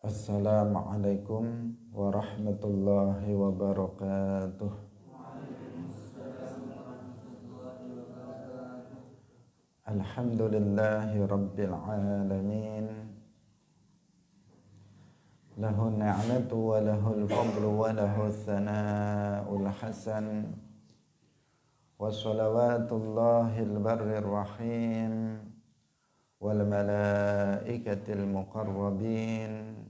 Assalamualaikum warahmatullahi wabarakatuh. Alhamdulillahi rabbil alamin. Lahu ni'matu wa lahul fadlu wa lahu thana'ul hasan. Wa salawatullahil barrir rahim. والملائكة المقربين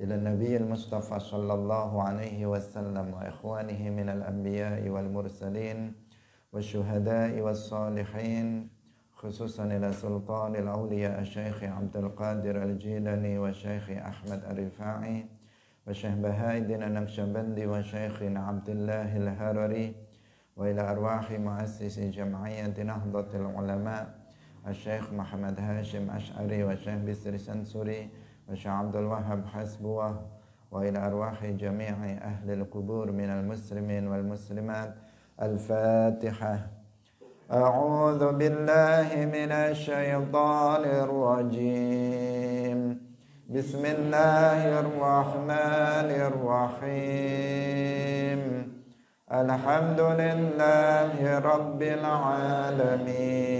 إلى النبي المصطفى صلى الله عليه وسلم وإخوانه من الأنبياء والمرسلين والشهداء والصالحين خصوصا إلى سلطان الأولياء الشيخ عبد القادر الجيلاني والشيخ أحمد الرفاعي وشيخ بهايدن الدين وشيخ عبد الله الهرري وإلى أرواح مؤسس جمعية نهضة العلماء الشيخ محمد هاشم أشعري والشيخ بسر سنسوري الشيخ عبد الوهاب حسبه وإلى أرواح جميع أهل القبور من المسلمين والمسلمات الفاتحة أعوذ بالله من الشيطان الرجيم بسم الله الرحمن الرحيم الحمد لله رب العالمين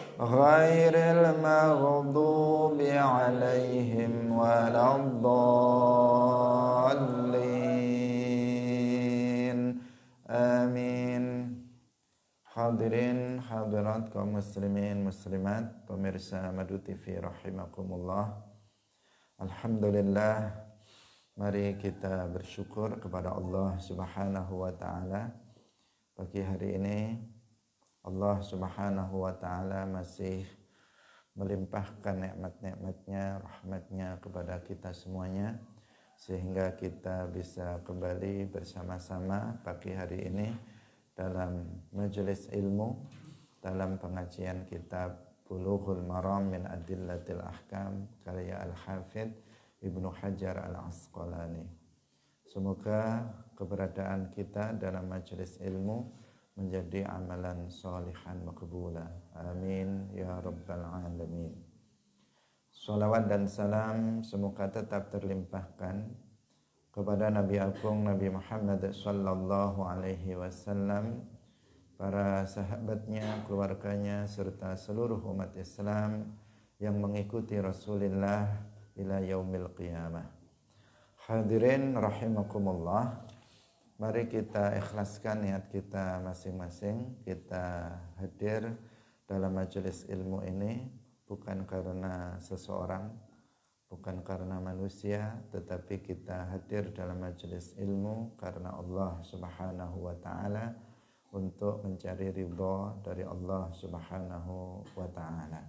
غير المغضوب عليهم ولا الضالين آمين حاضرين حضرات مسلمين مسلمات بمرسى مدو في رحمكم الله الحمد لله Mari kita bersyukur kepada Allah Subhanahu wa Ta'ala. Pagi hari ini, Allah Subhanahu wa taala masih melimpahkan nikmat-nikmatnya, rahmatnya kepada kita semuanya sehingga kita bisa kembali bersama-sama pagi hari ini dalam majelis ilmu dalam pengajian kitab Bulughul Maram min Adillatil Ahkam karya Al-Hafidh Ibnu Hajar Al-Asqalani. Semoga keberadaan kita dalam majelis ilmu menjadi amalan solihan makbula. Amin ya rabbal alamin. Salawat dan salam semoga tetap terlimpahkan kepada Nabi Agung Nabi Muhammad sallallahu alaihi wasallam, para sahabatnya, keluarganya serta seluruh umat Islam yang mengikuti Rasulullah ila yaumil qiyamah. Hadirin rahimakumullah. Mari kita ikhlaskan niat kita masing-masing. Kita hadir dalam majelis ilmu ini bukan karena seseorang, bukan karena manusia, tetapi kita hadir dalam majelis ilmu karena Allah Subhanahu wa taala untuk mencari ridho dari Allah Subhanahu wa taala.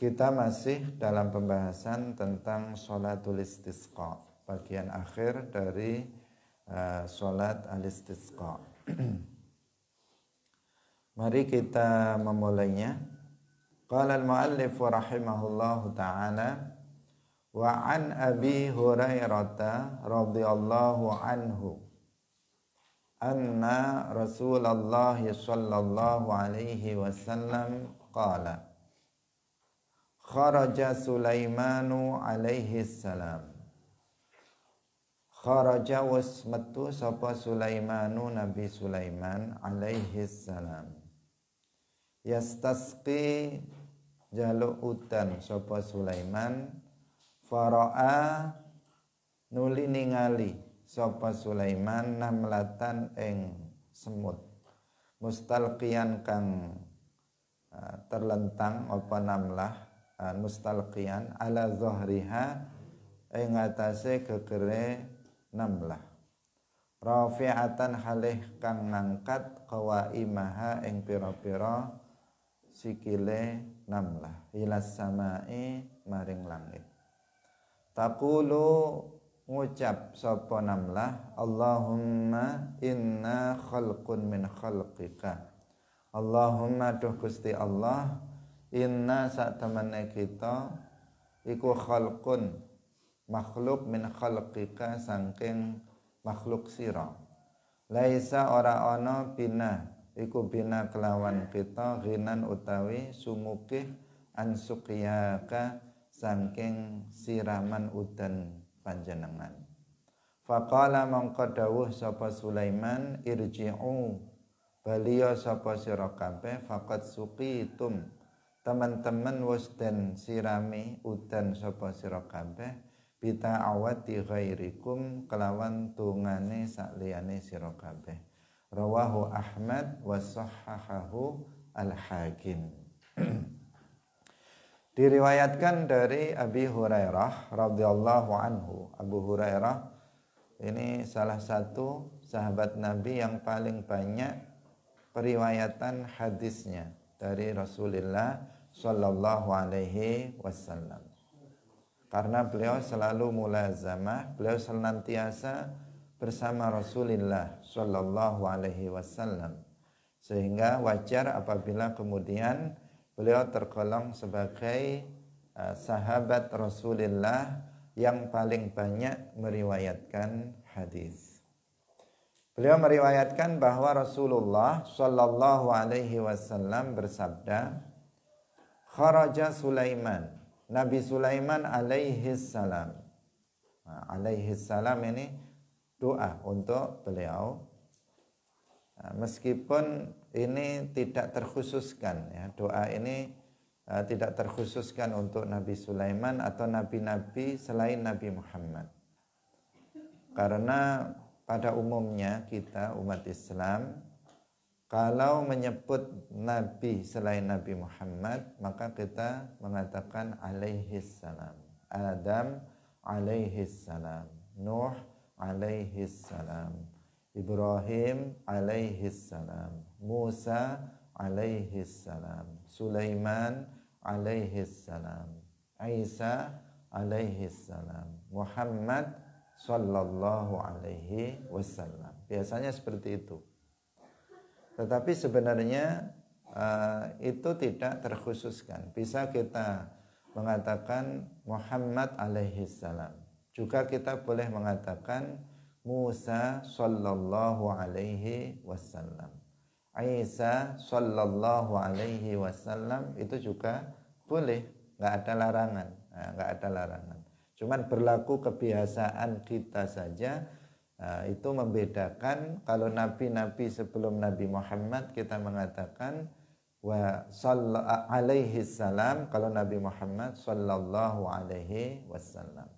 Kita masih dalam pembahasan tentang sholatul istisqa bagian akhir dari uh, sholat al-istisqa. Mari kita memulainya. Qala al-muallif rahimahullahu taala wa an Abi Hurairah radhiyallahu anhu anna Rasulullah sallallahu alaihi wasallam qala kharaja Sulaimanu alaihi salam kharaja was metu sapa Sulaimanu Nabi Sulaiman alaihi salam yastasqi jaluk utan sapa Sulaiman faraa nuli ningali sapa Sulaiman namlatan ing semut mustalqian kang uh, terlentang apa namlah uh, mustalqian ala zahriha ing atase gegere namlah rafi'atan halih kang ngangkat qawaimaha ing pira-pira sikile namlah ilas samai maring langit taqulu ngucap sapa namlah Allahumma inna khalqun min khalqika Allahumma duh Gusti Allah inna sak kita iku khalqun makhluk min khalqika sangking makhluk sira laisa ora ana bina iku bina kelawan kita ghinan utawi sumukih an suqiyaka sangking siraman udan panjenengan faqala mangka dawuh sapa Sulaiman irji'u baliya sapa sira kabeh faqad suqitum teman-teman was sirami udan sapa sira kabeh bita awati ghairikum kelawan tungane sakliane sira kabeh rawahu Ahmad wa sahahahu al hakim diriwayatkan dari Abi Hurairah radhiyallahu anhu Abu Hurairah ini salah satu sahabat Nabi yang paling banyak periwayatan hadisnya dari Rasulullah Shallallahu Alaihi Wasallam karena beliau selalu mulazamah, beliau senantiasa bersama Rasulullah Shallallahu Alaihi Wasallam, sehingga wajar apabila kemudian beliau tergolong sebagai eh, sahabat Rasulullah yang paling banyak meriwayatkan hadis. Beliau meriwayatkan bahwa Rasulullah Shallallahu Alaihi Wasallam bersabda, "Kharaja Sulaiman." Nabi Sulaiman alaihi salam. Nah, alaihi salam ini doa untuk beliau. Nah, meskipun ini tidak terkhususkan ya, doa ini uh, tidak terkhususkan untuk Nabi Sulaiman atau nabi-nabi selain Nabi Muhammad. Karena pada umumnya kita umat Islam kalau menyebut Nabi selain Nabi Muhammad, maka kita mengatakan alaihi salam. Adam alaihi salam. Nuh alaihi salam. Ibrahim alaihi salam. Musa alaihi salam. Sulaiman alaihi salam. Isa alaihi salam. Muhammad sallallahu alaihi wasallam. Biasanya seperti itu. Tetapi sebenarnya uh, itu tidak terkhususkan. Bisa kita mengatakan Muhammad alaihi salam. Juga kita boleh mengatakan Musa sallallahu alaihi wasallam. Isa sallallahu alaihi wasallam itu juga boleh, nggak ada larangan, nah, nggak nah, ada larangan. Cuman berlaku kebiasaan kita saja Nah, itu membedakan kalau nabi-nabi sebelum Nabi Muhammad kita mengatakan wa alaihi salam kalau Nabi Muhammad sallallahu alaihi wasallam.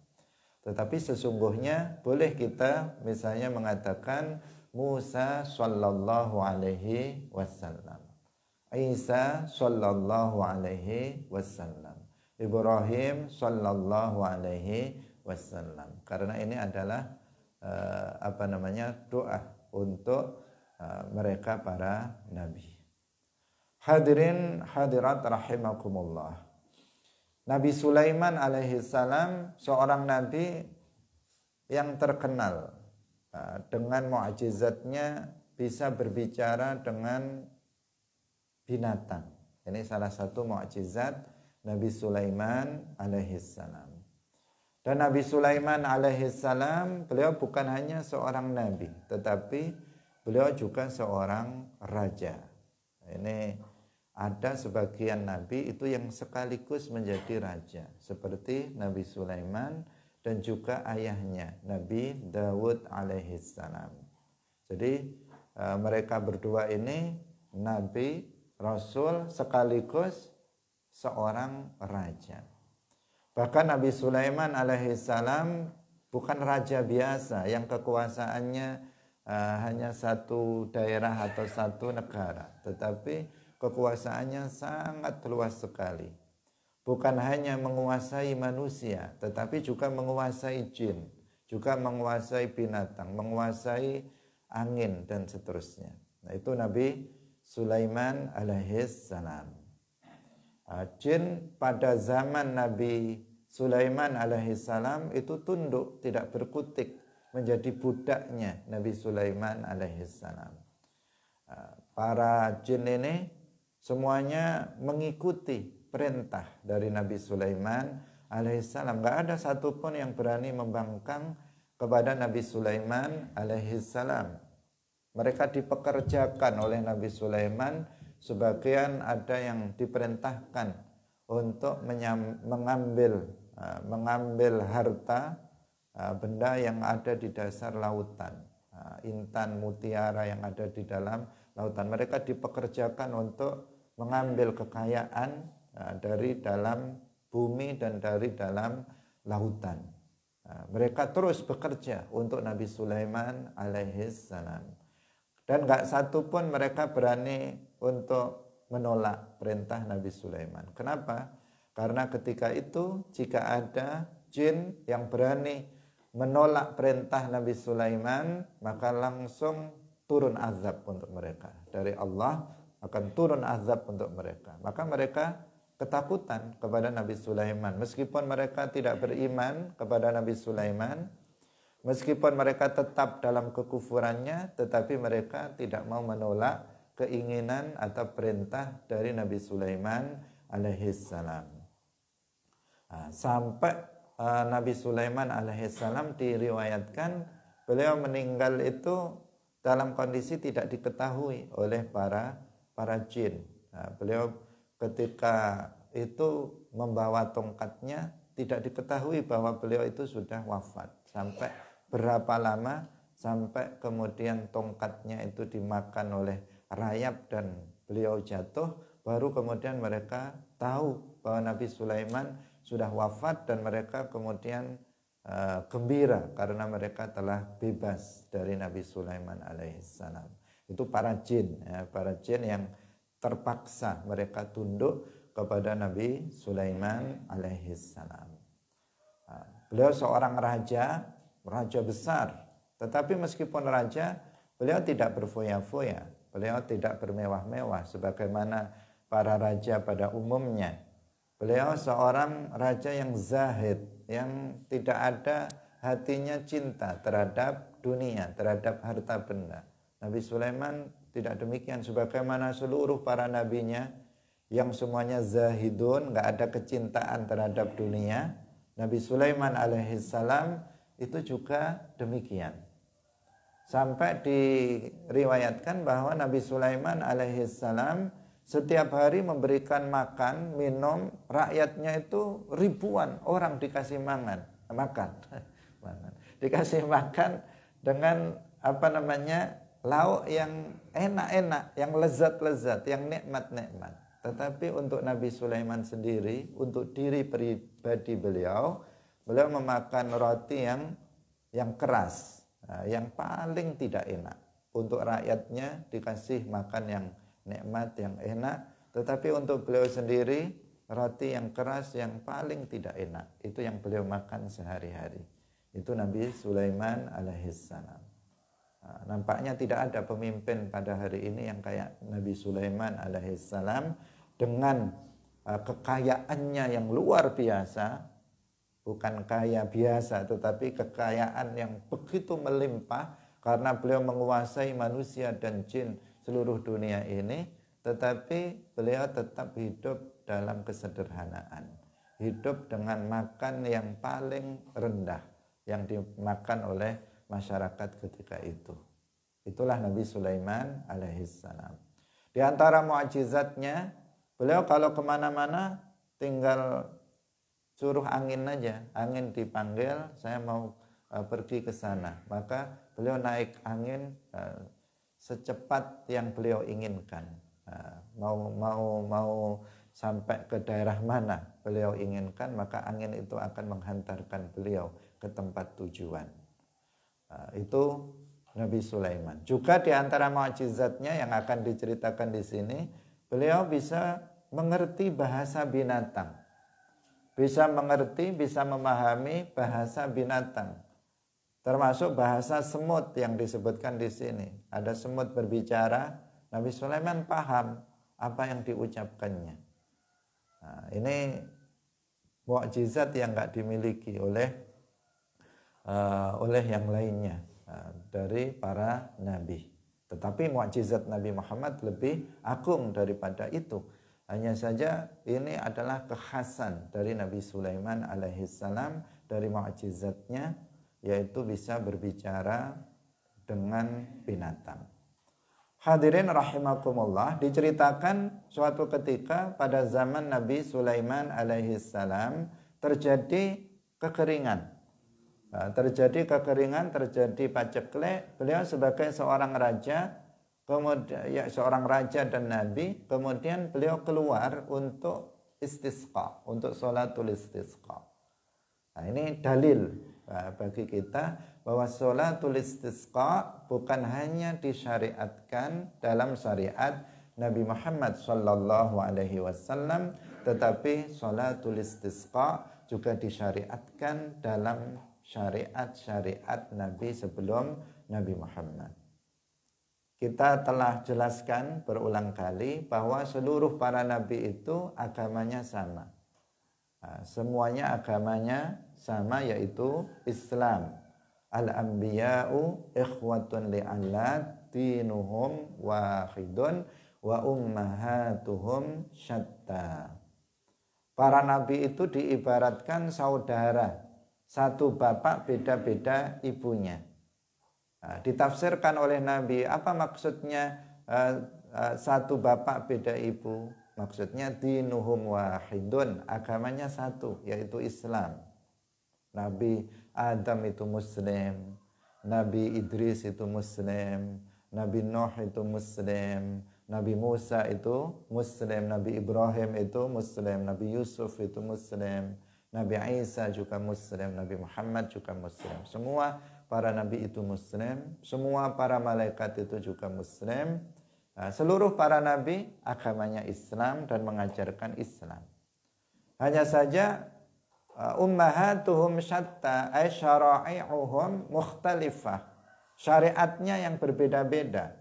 Tetapi sesungguhnya boleh kita misalnya mengatakan Musa sallallahu alaihi wasallam. Isa sallallahu alaihi wasallam. Ibrahim sallallahu alaihi wasallam. Karena ini adalah uh, apa namanya doa untuk uh, mereka para nabi. Hadirin hadirat rahimakumullah. Nabi Sulaiman alaihi salam seorang nabi yang terkenal uh, dengan mukjizatnya bisa berbicara dengan binatang. Ini salah satu mukjizat Nabi Sulaiman alaihi salam. Dan Nabi Sulaiman alaihissalam beliau bukan hanya seorang nabi, tetapi beliau juga seorang raja. Ini ada sebagian nabi itu yang sekaligus menjadi raja, seperti Nabi Sulaiman dan juga ayahnya Nabi Dawud alaihissalam. Jadi e, mereka berdua ini nabi, rasul sekaligus seorang raja. Bahkan Nabi Sulaiman alaihissalam bukan raja biasa yang kekuasaannya uh, hanya satu daerah atau satu negara, tetapi kekuasaannya sangat luas sekali. Bukan hanya menguasai manusia, tetapi juga menguasai jin, juga menguasai binatang, menguasai angin dan seterusnya. Nah, itu Nabi Sulaiman alaihissalam. Ah, jin pada zaman Nabi Sulaiman alaihissalam itu tunduk, tidak berkutik, menjadi budaknya Nabi Sulaiman alaihissalam. Ah, para jin ini semuanya mengikuti perintah dari Nabi Sulaiman alaihissalam. Gak ada satupun yang berani membangkang kepada Nabi Sulaiman alaihissalam. Mereka dipekerjakan oleh Nabi Sulaiman sebagian ada yang diperintahkan untuk menyam, mengambil eh, mengambil harta eh, benda yang ada di dasar lautan eh, intan mutiara yang ada di dalam lautan mereka dipekerjakan untuk mengambil kekayaan dari dalam bumi dan dari dalam lautan mereka terus bekerja untuk Nabi Sulaiman alaihis salam dan gak satu pun mereka berani untuk menolak perintah Nabi Sulaiman. Kenapa? Karena ketika itu jika ada jin yang berani menolak perintah Nabi Sulaiman, maka langsung turun azab untuk mereka. Dari Allah akan turun azab untuk mereka. Maka mereka ketakutan kepada Nabi Sulaiman. Meskipun mereka tidak beriman kepada Nabi Sulaiman, meskipun mereka tetap dalam kekufurannya, tetapi mereka tidak mau menolak keinginan atau perintah dari Nabi Sulaiman alaihissalam. Nah, sampai uh, Nabi Sulaiman alaihissalam diriwayatkan beliau meninggal itu dalam kondisi tidak diketahui oleh para para jin. Nah, beliau ketika itu membawa tongkatnya tidak diketahui bahwa beliau itu sudah wafat sampai berapa lama sampai kemudian tongkatnya itu dimakan oleh rayap dan beliau jatuh baru kemudian mereka tahu bahwa Nabi Sulaiman sudah wafat dan mereka kemudian uh, gembira karena mereka telah bebas dari Nabi Sulaiman alaihissalam itu para jin ya, para jin yang terpaksa mereka tunduk kepada Nabi Sulaiman alaihissalam uh, ah, beliau seorang raja raja besar tetapi meskipun raja beliau tidak berfoya-foya Beliau tidak bermewah-mewah sebagaimana para raja pada umumnya. Beliau seorang raja yang zahid, yang tidak ada hatinya cinta terhadap dunia, terhadap harta benda. Nabi Sulaiman tidak demikian sebagaimana seluruh para nabinya yang semuanya zahidun, nggak ada kecintaan terhadap dunia. Nabi Sulaiman alaihissalam itu juga demikian. Sampai diriwayatkan bahwa Nabi Sulaiman alaihissalam setiap hari memberikan makan, minum, rakyatnya itu ribuan orang dikasih mangan, makan. makan. Dikasih makan dengan apa namanya lauk yang enak-enak, yang lezat-lezat, yang nikmat-nikmat. Tetapi untuk Nabi Sulaiman sendiri, untuk diri pribadi beliau, beliau memakan roti yang yang keras, Nah, yang paling tidak enak. Untuk rakyatnya dikasih makan yang nikmat, yang enak. Tetapi untuk beliau sendiri, roti yang keras, yang paling tidak enak. Itu yang beliau makan sehari-hari. Itu Nabi Sulaiman alaihissalam. Nah, nampaknya tidak ada pemimpin pada hari ini yang kayak Nabi Sulaiman alaihissalam dengan eh, kekayaannya yang luar biasa bukan kaya biasa tetapi kekayaan yang begitu melimpah karena beliau menguasai manusia dan jin seluruh dunia ini tetapi beliau tetap hidup dalam kesederhanaan hidup dengan makan yang paling rendah yang dimakan oleh masyarakat ketika itu itulah Nabi Sulaiman alaihissalam di antara mukjizatnya beliau kalau kemana-mana tinggal suruh angin aja, angin dipanggil, saya mau uh, pergi ke sana. Maka beliau naik angin uh, secepat yang beliau inginkan. Uh, mau mau mau sampai ke daerah mana beliau inginkan, maka angin itu akan menghantarkan beliau ke tempat tujuan. Uh, itu Nabi Sulaiman. Juga di antara mukjizatnya yang akan diceritakan di sini, beliau bisa mengerti bahasa binatang bisa mengerti, bisa memahami bahasa binatang. Termasuk bahasa semut yang disebutkan di sini. Ada semut berbicara, Nabi Sulaiman paham apa yang diucapkannya. Nah, ini mukjizat yang nggak dimiliki oleh uh, oleh yang lainnya uh, dari para nabi. Tetapi mukjizat Nabi Muhammad lebih agung daripada itu hanya saja ini adalah kekhasan dari Nabi Sulaiman alaihissalam dari mukjizatnya yaitu bisa berbicara dengan binatang. Hadirin rahimakumullah diceritakan suatu ketika pada zaman Nabi Sulaiman alaihissalam nah, terjadi kekeringan. Terjadi kekeringan, terjadi paceklek. Beliau sebagai seorang raja kemudian ya seorang raja dan nabi kemudian beliau keluar untuk istisqa untuk tulis istisqa nah ini dalil eh, bagi kita bahwa tulis istisqa bukan hanya disyariatkan dalam syariat Nabi Muhammad Shallallahu Alaihi Wasallam tetapi sholatul istisqa juga disyariatkan dalam syariat-syariat Nabi sebelum Nabi Muhammad kita telah jelaskan berulang kali bahwa seluruh para nabi itu agamanya sama. Nah, semuanya agamanya sama yaitu Islam. Al-anbiya'u ikhwatun li'allat dinuhum wahidun wa ummahatuhum syatta. Para nabi itu diibaratkan saudara. Satu bapak beda-beda ibunya Ah, ditafsirkan oleh Nabi apa maksudnya eh, eh, satu bapak beda ibu maksudnya dinuhum wahidun agamanya satu yaitu Islam Nabi Adam itu muslim Nabi Idris itu muslim Nabi Nuh itu muslim Nabi Musa itu Muslim, Nabi Ibrahim itu Muslim, Nabi Yusuf itu Muslim, Nabi Isa juga Muslim, Nabi Muhammad juga Muslim. Semua para nabi itu muslim, semua para malaikat itu juga muslim. Nah, seluruh para nabi agamanya Islam dan mengajarkan Islam. Hanya saja uh, ummahatuhum syatta ay syara'i'uhum mukhtalifah. Syariatnya yang berbeda-beda.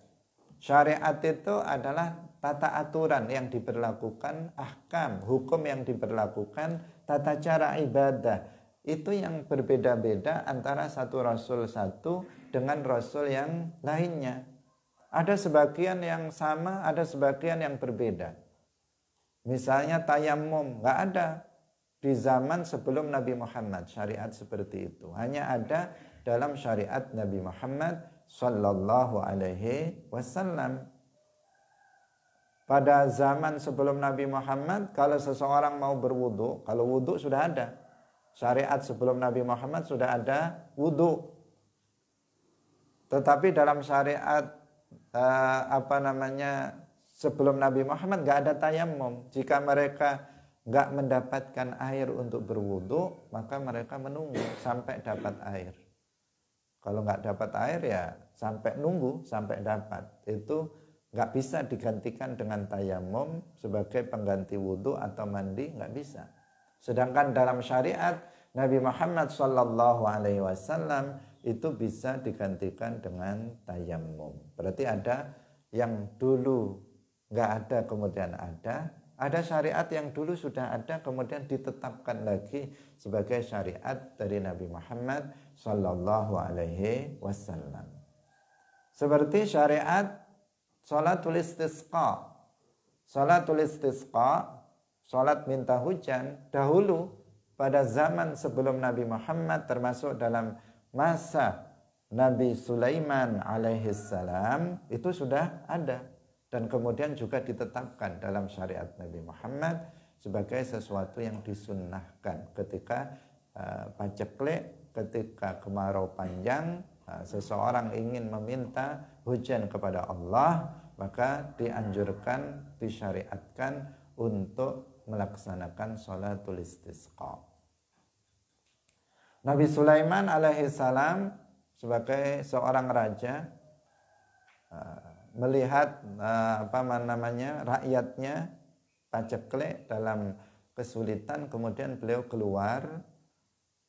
Syariat itu adalah tata aturan yang diberlakukan, ahkam, hukum yang diberlakukan, tata cara ibadah, itu yang berbeda-beda antara satu rasul satu dengan rasul yang lainnya. Ada sebagian yang sama, ada sebagian yang berbeda. Misalnya tayamum, nggak ada di zaman sebelum Nabi Muhammad syariat seperti itu. Hanya ada dalam syariat Nabi Muhammad Sallallahu Alaihi Wasallam. Pada zaman sebelum Nabi Muhammad, kalau seseorang mau berwudu, kalau wudu sudah ada, syariat sebelum Nabi Muhammad sudah ada wudhu. Tetapi dalam syariat eh, apa namanya sebelum Nabi Muhammad nggak ada tayamum. Jika mereka nggak mendapatkan air untuk berwudhu, maka mereka menunggu sampai dapat air. Kalau nggak dapat air ya sampai nunggu sampai dapat. Itu nggak bisa digantikan dengan tayamum sebagai pengganti wudhu atau mandi nggak bisa. Sedangkan dalam syariat Nabi Muhammad Shallallahu Alaihi Wasallam itu bisa digantikan dengan tayamum. Berarti ada yang dulu nggak ada kemudian ada, ada syariat yang dulu sudah ada kemudian ditetapkan lagi sebagai syariat dari Nabi Muhammad Shallallahu Alaihi Wasallam. Seperti syariat salatul istisqa. Salatul istisqa Sholat minta hujan dahulu pada zaman sebelum Nabi Muhammad termasuk dalam masa Nabi Sulaiman alaihissalam itu sudah ada dan kemudian juga ditetapkan dalam syariat Nabi Muhammad sebagai sesuatu yang disunnahkan ketika uh, paceklik, ketika kemarau panjang, uh, seseorang ingin meminta hujan kepada Allah, maka dianjurkan, disyariatkan untuk melaksanakan sholatul istisqa. Nabi Sulaiman alaihissalam sebagai seorang raja eh, melihat eh, apa namanya rakyatnya paceklik dalam kesulitan kemudian beliau keluar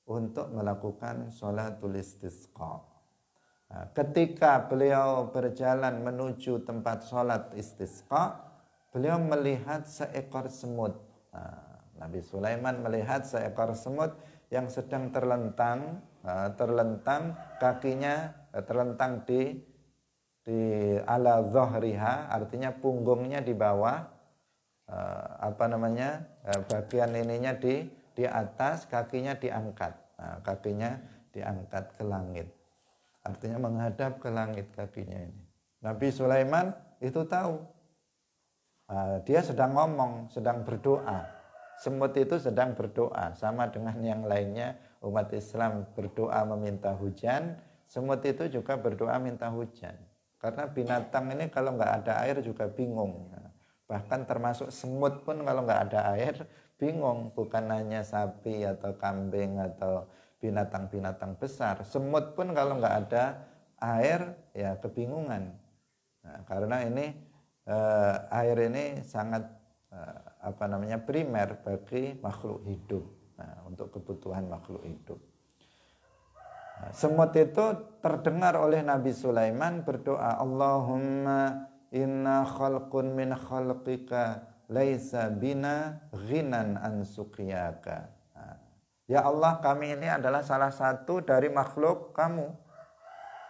untuk melakukan sholatul istisqa. Nah, ketika beliau berjalan menuju tempat sholat istisqa, beliau melihat seekor semut Ah, Nabi Sulaiman melihat seekor semut yang sedang terlentang, ah, terlentang kakinya eh, terlentang di di ala zohriha, artinya punggungnya di bawah, ah, apa namanya eh, bagian ininya di di atas, kakinya diangkat, kakinya diangkat ke langit, artinya menghadap ke langit kakinya ini. Nabi Sulaiman itu tahu Eh, dia sedang ngomong, sedang berdoa. Semut itu sedang berdoa sama dengan yang lainnya umat Islam berdoa meminta hujan, semut itu juga berdoa minta hujan. Karena binatang ini kalau nggak ada air juga bingung. Bahkan termasuk semut pun kalau nggak ada air bingung. Bukan hanya sapi atau kambing atau binatang-binatang besar. Semut pun kalau nggak ada air ya kebingungan. Nah, karena ini uh, air ini sangat uh, apa namanya primer bagi makhluk hidup. Nah, untuk kebutuhan makhluk hidup. Nah, semut itu terdengar oleh Nabi Sulaiman berdoa, Allahumma inna khalqun min khalqika laisa bina ghinan an suqiyaka. Nah, ya Allah kami ini adalah salah satu dari makhluk kamu.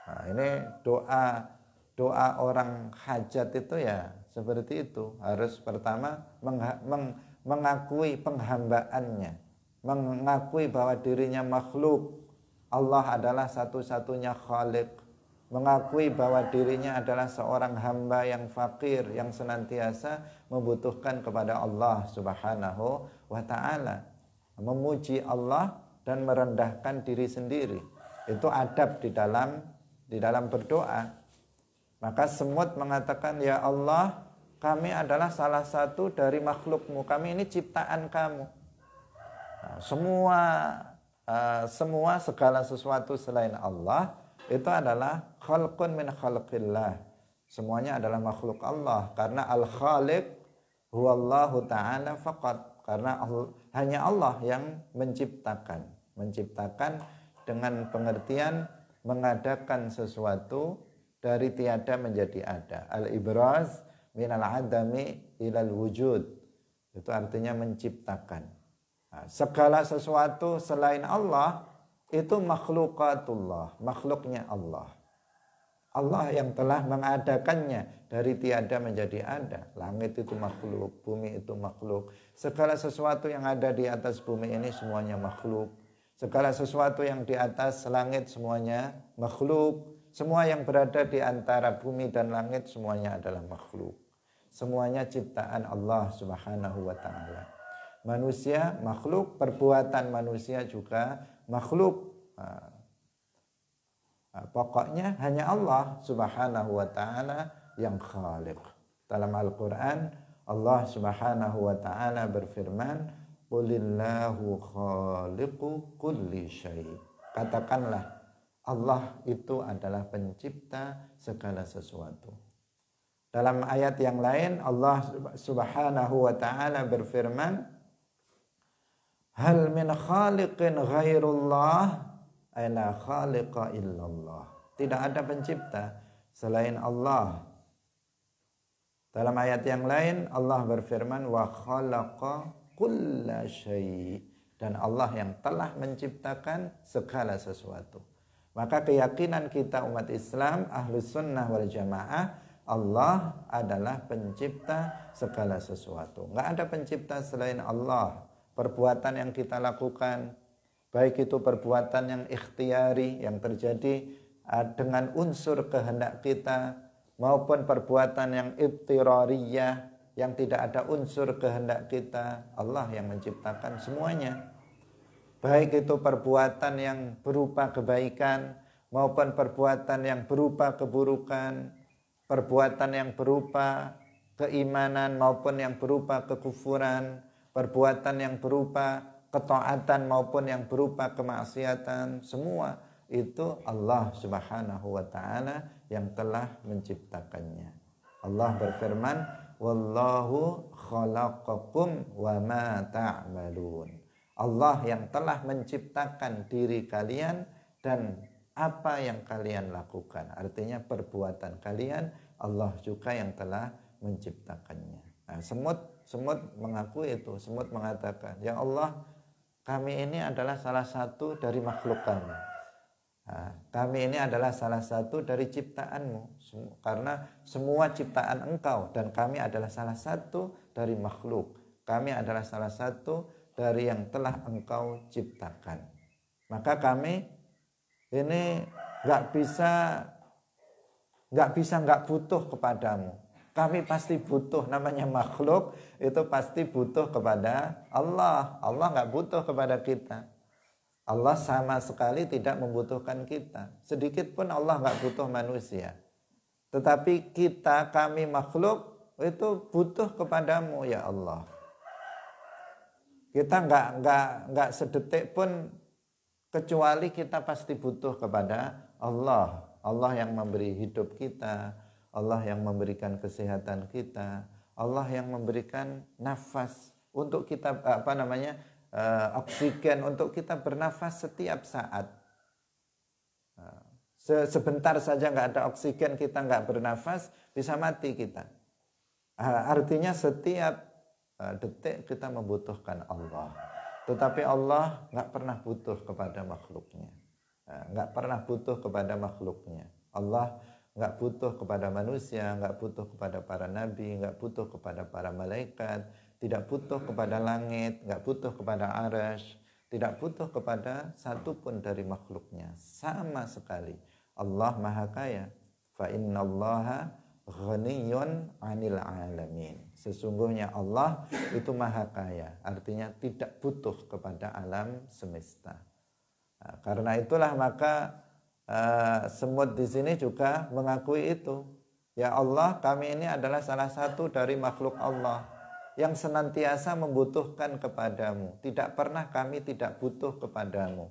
Nah, ini doa doa orang hajat itu ya seperti itu harus pertama meng, meng, mengakui penghambaannya mengakui bahwa dirinya makhluk Allah adalah satu-satunya khalik mengakui bahwa dirinya adalah seorang hamba yang fakir yang senantiasa membutuhkan kepada Allah Subhanahu wa taala memuji Allah dan merendahkan diri sendiri itu adab di dalam di dalam berdoa maka semut mengatakan, Ya Allah, kami adalah salah satu dari makhlukmu. Kami ini ciptaan kamu. Nah, semua uh, semua segala sesuatu selain Allah itu adalah khalqun min khalqillah. Semuanya adalah makhluk Allah karena al-khaliq huwallahu ta'ala faqat. Karena hanya Allah yang menciptakan. Menciptakan dengan pengertian mengadakan sesuatu dari tiada menjadi ada. Al-ibraz al adami ilal wujud. Itu artinya menciptakan. Nah, segala sesuatu selain Allah itu makhlukatullah, makhluknya Allah. Allah yang telah mengadakannya dari tiada menjadi ada. Langit itu makhluk, bumi itu makhluk. Segala sesuatu yang ada di atas bumi ini semuanya makhluk. Segala sesuatu yang di atas langit semuanya makhluk. Semua yang berada di antara bumi dan langit semuanya adalah makhluk. Semuanya ciptaan Allah Subhanahu wa taala. Manusia makhluk, perbuatan manusia juga makhluk. Pokoknya hanya Allah Subhanahu wa taala yang khaliq. Dalam Al-Qur'an Allah Subhanahu wa taala berfirman, "Qulillahu khaliqu kulli syai'." Katakanlah Allah itu adalah pencipta segala sesuatu. Dalam ayat yang lain Allah Subhanahu wa taala berfirman, "Hal min khaliqin ghairullah ala khaliqa illallah." Tidak ada pencipta selain Allah. Dalam ayat yang lain Allah berfirman, "Wa khalaqa kulla Dan Allah yang telah menciptakan segala sesuatu. Maka keyakinan kita umat Islam, ahlu sunnah wal jamaah, Allah adalah pencipta segala sesuatu. Nggak ada pencipta selain Allah. Perbuatan yang kita lakukan, baik itu perbuatan yang ikhtiari, yang terjadi ah, dengan unsur kehendak kita, maupun perbuatan yang ibtirariyah, yang tidak ada unsur kehendak kita, Allah yang menciptakan semuanya baik itu perbuatan yang berupa kebaikan maupun perbuatan yang berupa keburukan, perbuatan yang berupa keimanan maupun yang berupa kekufuran, perbuatan yang berupa ketaatan maupun yang berupa kemaksiatan, semua itu Allah Subhanahu wa taala yang telah menciptakannya. Allah berfirman, "Wallahu khalaqakum wa ma ta'malun." Ta Allah yang telah menciptakan diri kalian dan apa yang kalian lakukan. Artinya perbuatan kalian Allah juga yang telah menciptakannya. Nah, semut semut mengaku itu, semut mengatakan, "Ya Allah, kami ini adalah salah satu dari makhluk kami. Nah, kami ini adalah salah satu dari ciptaanmu karena semua ciptaan engkau dan kami adalah salah satu dari makhluk. Kami adalah salah satu dari yang telah engkau ciptakan. Maka kami ini nggak bisa nggak bisa nggak butuh kepadamu. Kami pasti butuh namanya makhluk itu pasti butuh kepada Allah. Allah nggak butuh kepada kita. Allah sama sekali tidak membutuhkan kita. Sedikit pun Allah nggak butuh manusia. Tetapi kita, kami makhluk itu butuh kepadamu ya Allah. Kita nggak nggak nggak sedetik pun kecuali kita pasti butuh kepada Allah. Allah yang memberi hidup kita, Allah yang memberikan kesehatan kita, Allah yang memberikan nafas untuk kita apa namanya eh, oksigen untuk kita bernafas setiap saat. Eh, sebentar saja nggak ada oksigen kita nggak bernafas bisa mati kita. Eh, artinya setiap Eh, detik kita membutuhkan Allah. Tetapi Allah nggak pernah butuh kepada makhluknya. Eh, nggak pernah butuh kepada makhluknya. Allah nggak butuh kepada manusia, nggak butuh kepada para nabi, nggak butuh kepada para malaikat, tidak butuh kepada langit, nggak butuh kepada arash, tidak butuh kepada satu pun dari makhluknya. Sama sekali. Allah Maha Kaya. Fa inna allaha ghaniyun anil alamin. Sesungguhnya Allah itu maha kaya, artinya tidak butuh kepada alam semesta. Nah, karena itulah maka uh, semut di sini juga mengakui itu. Ya Allah, kami ini adalah salah satu dari makhluk Allah yang senantiasa membutuhkan kepadamu. Tidak pernah kami tidak butuh kepadamu.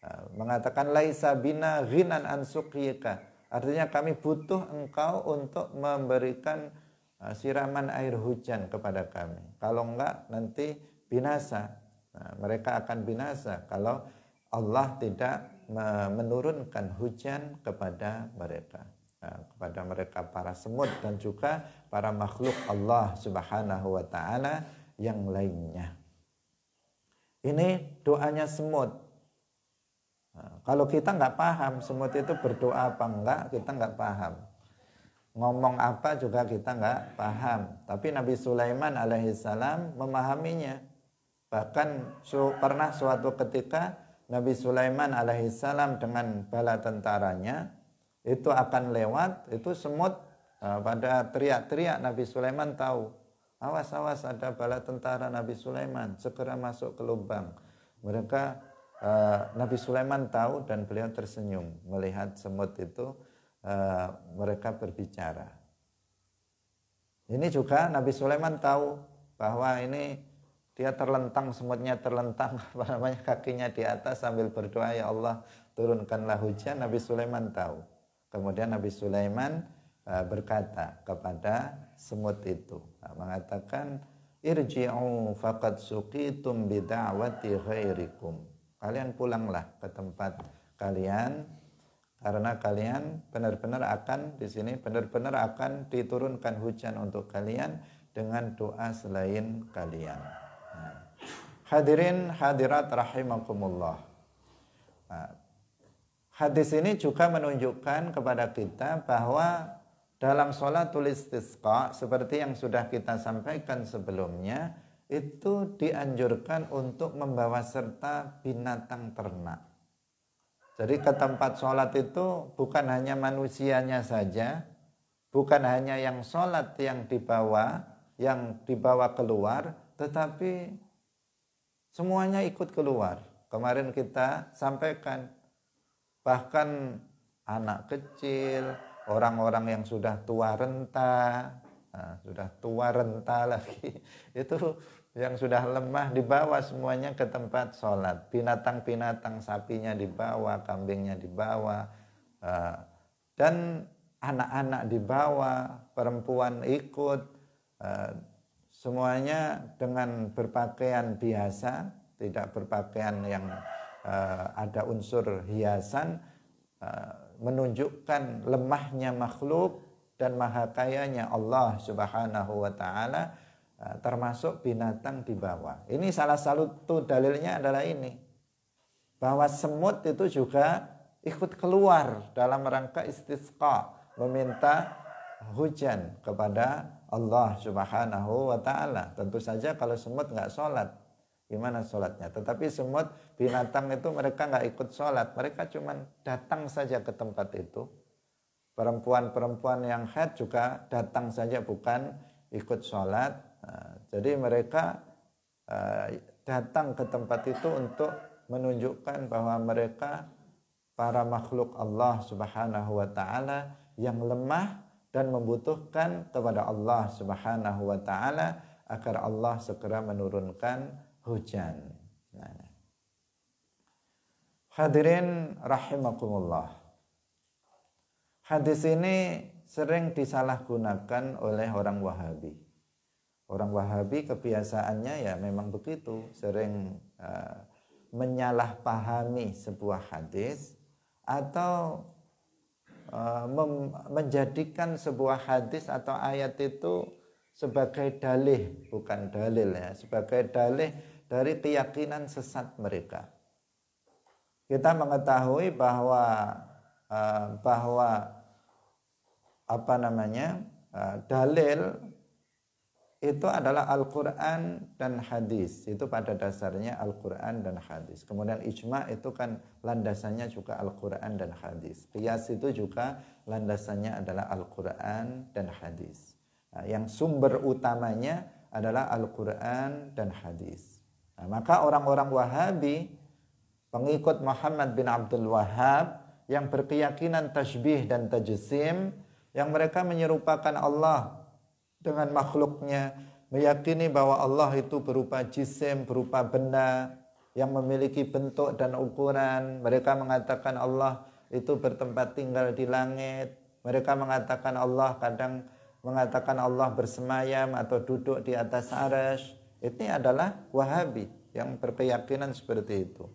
Uh, mengatakan laisa bina ghinan ansukiyika Artinya kami butuh engkau untuk memberikan eh, siraman air hujan kepada kami. Kalau enggak nanti binasa. Nah, mereka akan binasa kalau Allah tidak menurunkan hujan kepada mereka. Nah, kepada mereka para semut dan juga para makhluk Allah Subhanahu wa taala yang lainnya. Ini doanya semut Nah, kalau kita nggak paham semut itu berdoa apa enggak, kita nggak paham. Ngomong apa juga kita nggak paham. Tapi Nabi Sulaiman alaihissalam memahaminya. Bahkan su pernah suatu ketika Nabi Sulaiman alaihissalam dengan bala tentaranya itu akan lewat, itu semut eh, pada teriak-teriak Nabi Sulaiman tahu. Awas-awas ada bala tentara Nabi Sulaiman, segera masuk ke lubang. Mereka uh, Nabi Sulaiman tahu dan beliau tersenyum melihat semut itu uh, mereka berbicara. Ini juga Nabi Sulaiman tahu bahwa ini dia terlentang semutnya terlentang apa namanya kakinya di atas sambil berdoa ya Allah turunkanlah hujan Nabi Sulaiman tahu. Kemudian Nabi Sulaiman uh, berkata kepada semut itu uh, mengatakan irji'u faqad suqitum bida'wati ghairikum Kalian pulanglah ke tempat kalian karena kalian benar-benar akan di sini benar-benar akan diturunkan hujan untuk kalian dengan doa selain kalian. Nah. Hadirin hadirat rahimakumullah. Nah, hadis ini juga menunjukkan kepada kita bahwa dalam sholat tulis tisqa seperti yang sudah kita sampaikan sebelumnya itu dianjurkan untuk membawa serta binatang ternak. Jadi ke tempat sholat itu bukan hanya manusianya saja, bukan hanya yang sholat yang dibawa, yang dibawa keluar, tetapi semuanya ikut keluar. Kemarin kita sampaikan, bahkan anak kecil, orang-orang yang sudah tua renta, nah, sudah tua renta lagi, itu yang sudah lemah dibawa semuanya ke tempat sholat. Binatang-binatang sapinya dibawa, kambingnya dibawa, eh, dan anak-anak dibawa, perempuan ikut, eh, semuanya dengan berpakaian biasa, tidak berpakaian yang eh, ada unsur hiasan, menunjukkan lemahnya makhluk dan maha kayanya Allah Subhanahu wa Ta'ala Eh, termasuk binatang di bawah. Ini salah satu dalilnya adalah ini. Bahwa semut itu juga ikut keluar dalam rangka istisqa, meminta hujan kepada Allah Subhanahu wa taala. Tentu saja kalau semut nggak sholat, gimana sholatnya? Tetapi semut binatang itu mereka nggak ikut sholat, mereka cuman datang saja ke tempat itu. Perempuan-perempuan yang head juga datang saja bukan ikut sholat, Ah, jadi mereka ah, datang ke tempat itu untuk menunjukkan bahwa mereka para makhluk Allah Subhanahu wa taala yang lemah dan membutuhkan kepada Allah Subhanahu wa taala agar Allah segera menurunkan hujan. Nah. Hadirin rahimakumullah. Hadis ini sering disalahgunakan oleh orang Wahabi. Orang Wahabi kebiasaannya ya memang begitu, sering uh, menyalahpahami sebuah hadis atau uh, menjadikan sebuah hadis atau ayat itu sebagai dalih, bukan dalil ya, sebagai dalih dari keyakinan sesat mereka. Kita mengetahui bahwa uh, bahwa apa namanya? Uh, dalil itu adalah Al-Quran dan hadis. Itu pada dasarnya Al-Quran dan hadis. Kemudian ijma itu kan landasannya juga Al-Quran dan hadis. Qiyas itu juga landasannya adalah Al-Quran dan hadis. Nah, yang sumber utamanya adalah Al-Quran dan hadis. Nah, maka orang-orang Wahabi, pengikut Muhammad bin Abdul Wahab, yang berkeyakinan tasbih dan tajsim, yang mereka menyerupakan Allah dengan makhluknya, meyakini bahwa Allah itu berupa jisim, berupa benda yang memiliki bentuk dan ukuran. Mereka mengatakan Allah itu bertempat tinggal di langit. Mereka mengatakan Allah kadang mengatakan Allah bersemayam atau duduk di atas aras. Ini adalah Wahabi yang berkeyakinan seperti itu.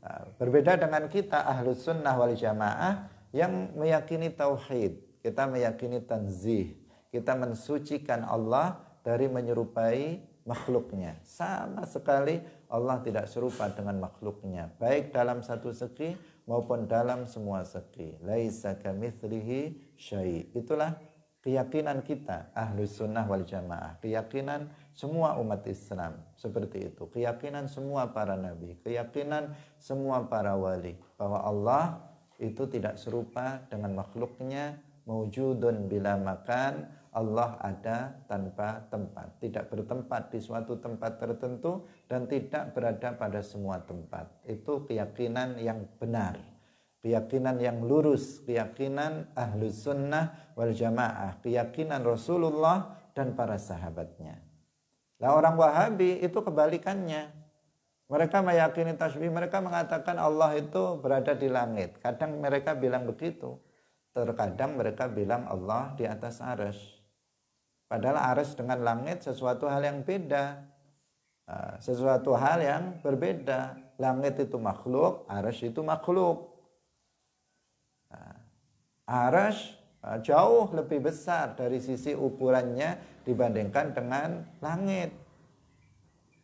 Nah, berbeda dengan kita ahlus sunnah wal jamaah yang meyakini tauhid. Kita meyakini tanzih kita mensucikan Allah dari menyerupai makhluknya. Sama sekali Allah tidak serupa dengan makhluknya. Baik dalam satu segi maupun dalam semua segi. Laisa kamitslihi syai. Itulah keyakinan kita ahlu sunnah wal jamaah keyakinan semua umat Islam seperti itu keyakinan semua para nabi keyakinan semua para wali bahwa Allah itu tidak serupa dengan makhluknya mewujudun bila makan Allah ada tanpa tempat, tidak bertempat di suatu tempat tertentu dan tidak berada pada semua tempat. Itu keyakinan yang benar, keyakinan yang lurus, keyakinan ahlu sunnah wal jamaah, keyakinan Rasulullah dan para sahabatnya. Lah orang Wahabi itu kebalikannya. Mereka meyakini tasbih, mereka mengatakan Allah itu berada di langit. Kadang mereka bilang begitu, terkadang mereka bilang Allah di atas arus. Padahal aras dengan langit sesuatu hal yang beda. Ah, sesuatu hal yang berbeda. Langit itu makhluk, aras itu makhluk. Ah, aras ah, jauh lebih besar dari sisi ukurannya dibandingkan dengan langit.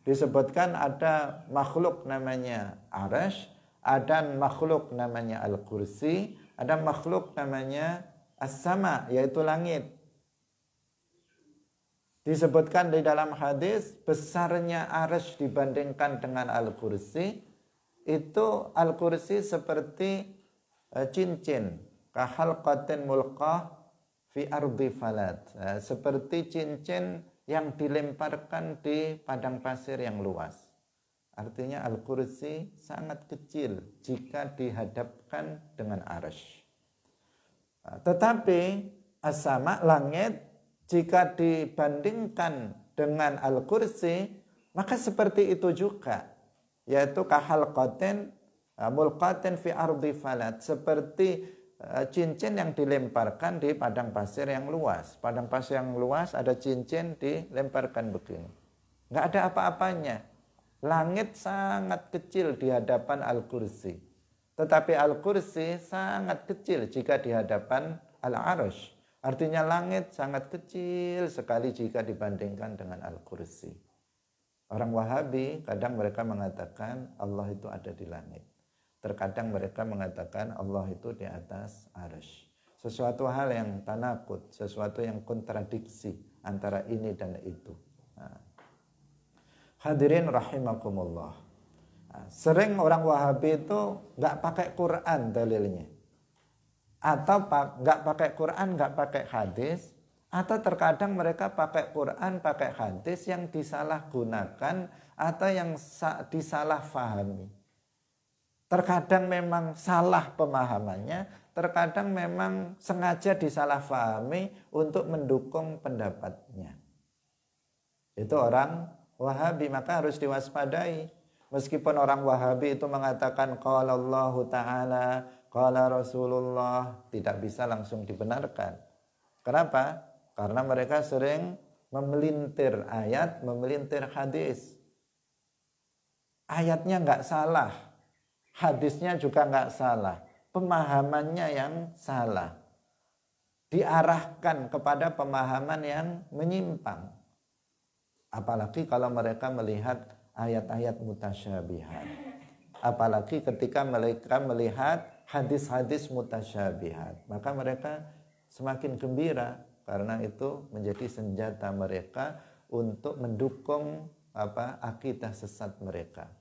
Disebutkan ada makhluk namanya aras, ada makhluk namanya al-kursi, ada makhluk namanya as-sama, yaitu langit. Disebutkan di dalam hadis besarnya arsh dibandingkan dengan al-kursi itu al-kursi seperti eh, cincin kahal mulqah fi ardi falat eh, seperti cincin yang dilemparkan di padang pasir yang luas. Artinya Al-Kursi sangat kecil jika dihadapkan dengan arsh. Eh, tetapi asama langit jika dibandingkan dengan al-kursi, maka seperti itu juga. Yaitu kahal qatin, eh, mulqatin fi ardi falat. Seperti eh, cincin yang dilemparkan di padang pasir yang luas. Padang pasir yang luas ada cincin dilemparkan begini. Nggak ada apa-apanya. Langit sangat kecil di hadapan al-kursi. Tetapi al-kursi sangat kecil jika di hadapan al arsy Artinya langit sangat kecil sekali jika dibandingkan dengan Al-Kursi. Orang Wahabi kadang mereka mengatakan Allah itu ada di langit. Terkadang mereka mengatakan Allah itu di atas arus. Sesuatu hal yang tanakut, sesuatu yang kontradiksi antara ini dan itu. Nah. Hadirin rahimakumullah. Nah, sering orang Wahabi itu nggak pakai Quran dalilnya atau nggak pakai Quran nggak pakai hadis atau terkadang mereka pakai Quran pakai hadis yang disalahgunakan atau yang disalahfahami terkadang memang salah pemahamannya terkadang memang sengaja disalahfahami untuk mendukung pendapatnya itu orang Wahabi maka harus diwaspadai meskipun orang Wahabi itu mengatakan kalau Allah taala Kala Rasulullah tidak bisa langsung dibenarkan. Kenapa? Karena mereka sering memelintir ayat, memelintir hadis. Ayatnya nggak salah, hadisnya juga nggak salah, pemahamannya yang salah. Diarahkan kepada pemahaman yang menyimpang. Apalagi kalau mereka melihat ayat-ayat mutasyabihat. Apalagi ketika mereka melihat hadis-hadis mutasyabihat. Maka mereka semakin gembira karena itu menjadi senjata mereka untuk mendukung apa akidah sesat mereka.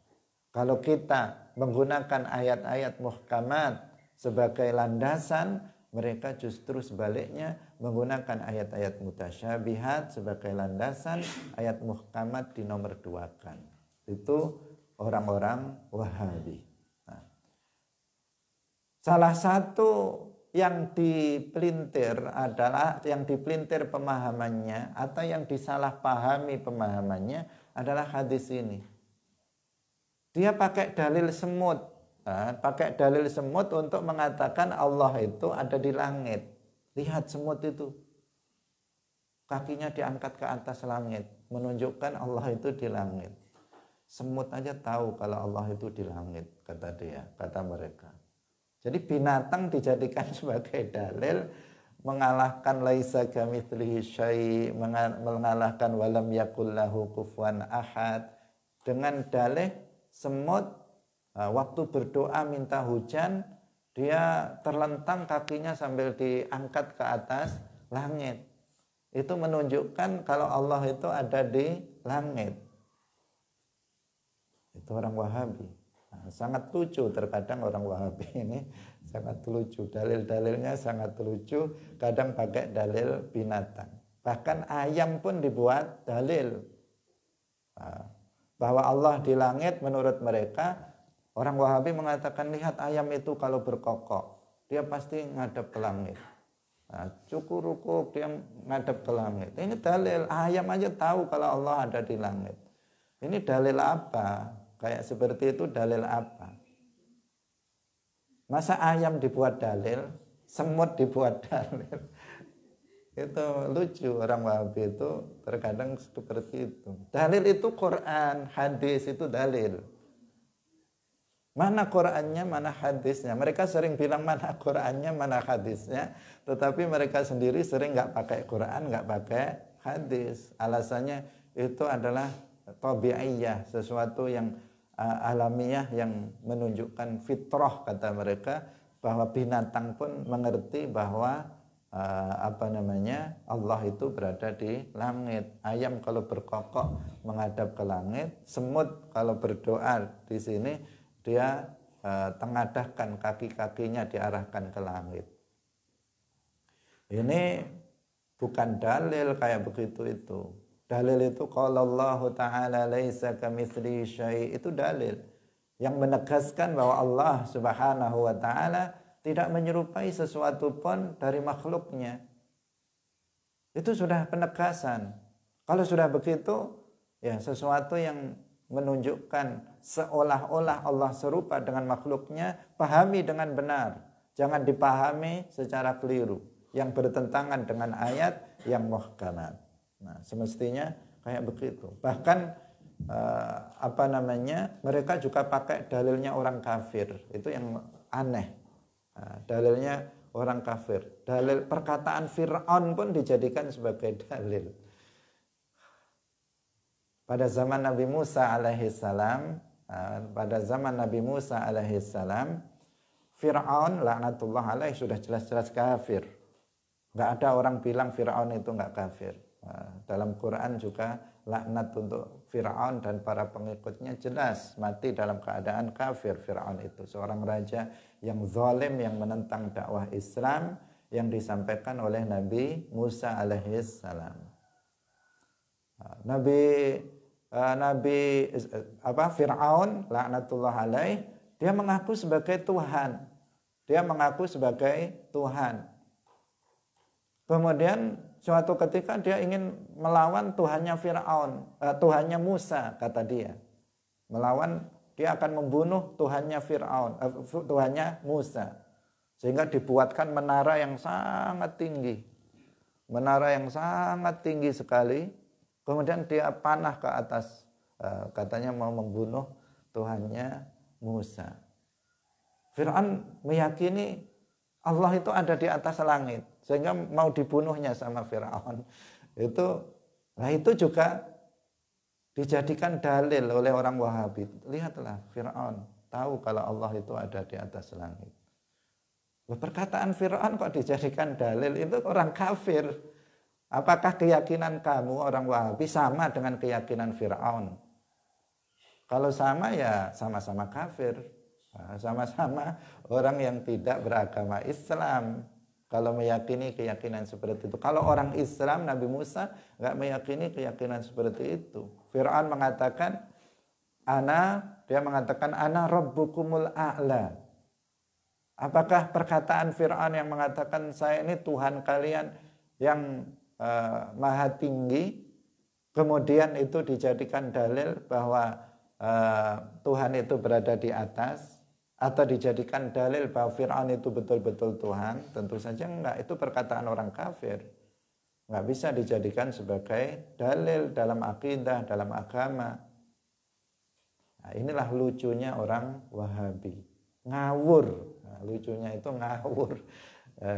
Kalau kita menggunakan ayat-ayat muhkamat sebagai landasan, mereka justru sebaliknya menggunakan ayat-ayat mutasyabihat sebagai landasan, ayat muhkamat dinomorduakan. Itu orang-orang Wahabi. Salah satu yang dipelintir adalah yang dipelintir pemahamannya atau yang disalahpahami pemahamannya adalah hadis ini. Dia pakai dalil semut, pakai dalil semut untuk mengatakan Allah itu ada di langit. Lihat semut itu. Kakinya diangkat ke atas langit, menunjukkan Allah itu di langit. Semut aja tahu kalau Allah itu di langit, kata dia, kata mereka. Jadi binatang dijadikan sebagai dalil mengalahkan laisa kamitslihi syai mengalahkan walam yakul lahu kufuwan ahad dengan dalih semut e, waktu berdoa minta hujan dia terlentang kakinya sambil diangkat ke atas langit itu menunjukkan kalau Allah itu ada di langit itu orang Wahabi sangat lucu terkadang orang Wahabi ini sangat lucu dalil-dalilnya sangat lucu kadang pakai dalil binatang bahkan ayam pun dibuat dalil nah, bahwa Allah di langit menurut mereka orang Wahabi mengatakan lihat ayam itu kalau berkokok dia pasti ngadap ke langit Nah, cukur rukuk dia ngadap ke langit. Ini dalil ayam aja tahu kalau Allah ada di langit. Ini dalil apa? Kayak seperti itu dalil apa? Masa ayam dibuat dalil, semut dibuat dalil. itu lucu orang Wahabi itu terkadang seperti itu. Dalil itu Quran, hadis itu dalil. Mana Qurannya, mana hadisnya. Mereka sering bilang mana Qurannya, mana hadisnya. Tetapi mereka sendiri sering nggak pakai Quran, nggak pakai hadis. Alasannya itu adalah tobi'iyah, sesuatu yang uh, alamiah yang menunjukkan fitrah kata mereka bahwa binatang pun mengerti bahwa uh, apa namanya Allah itu berada di langit. Ayam kalau berkokok menghadap ke langit, semut kalau berdoa di sini dia uh, tengadahkan kaki-kakinya diarahkan ke langit. Ini bukan dalil kayak begitu itu Dalil itu kalau Allah taala laisa kamitsli syai. Itu dalil yang menegaskan bahwa Allah Subhanahu wa taala tidak menyerupai sesuatu pun dari makhluknya. Itu sudah penegasan. Kalau sudah begitu, ya sesuatu yang menunjukkan seolah-olah Allah serupa dengan makhluknya, pahami dengan benar. Jangan dipahami secara keliru yang bertentangan dengan ayat yang muhkamat. Nah, semestinya kayak begitu. Bahkan eh, apa namanya? mereka juga pakai dalilnya orang kafir. Itu yang aneh. Nah, dalilnya orang kafir. Dalil perkataan Firaun pun dijadikan sebagai dalil. Pada zaman Nabi Musa alaihissalam eh, pada zaman Nabi Musa alaihissalam Firaun laknatullah alaih sudah jelas-jelas kafir. Gak ada orang bilang Firaun itu nggak kafir. Ah, dalam Quran juga laknat untuk Fir'aun dan para pengikutnya jelas mati dalam keadaan kafir Fir'aun itu. Seorang raja yang zalim, yang menentang dakwah Islam yang disampaikan oleh Nabi Musa alaihissalam. Ah, Nabi ah, Nabi eh, apa Fir'aun laknatullah alaih dia mengaku sebagai Tuhan. Dia mengaku sebagai Tuhan. Kemudian suatu ketika dia ingin melawan Tuhannya Firaun, eh, Tuhannya Musa kata dia. Melawan dia akan membunuh Tuhannya Firaun, eh, Tuhannya Musa. Sehingga dibuatkan menara yang sangat tinggi. Menara yang sangat tinggi sekali. Kemudian dia panah ke atas eh, katanya mau membunuh Tuhannya Musa. Fir'aun meyakini Allah itu ada di atas langit sehingga mau dibunuhnya sama Firaun itu nah itu juga dijadikan dalil oleh orang Wahabi lihatlah Firaun tahu kalau Allah itu ada di atas langit perkataan Firaun kok dijadikan dalil itu orang kafir apakah keyakinan kamu orang Wahabi sama dengan keyakinan Firaun kalau sama ya sama-sama kafir sama-sama orang yang tidak beragama Islam kalau meyakini keyakinan seperti itu. Kalau orang Islam Nabi Musa nggak meyakini keyakinan seperti itu. Fir'aun mengatakan ana dia mengatakan ana rabbukumul a'la. Apakah perkataan Fir'aun yang mengatakan saya ini Tuhan kalian yang uh, maha tinggi kemudian itu dijadikan dalil bahwa uh, Tuhan itu berada di atas atau dijadikan dalil bahwa Fir'aun itu betul-betul Tuhan? Tentu saja enggak. Itu perkataan orang kafir. Enggak bisa dijadikan sebagai dalil dalam akidah, dalam agama. Nah, inilah lucunya orang Wahabi. Ngawur. Nah, lucunya itu ngawur. e,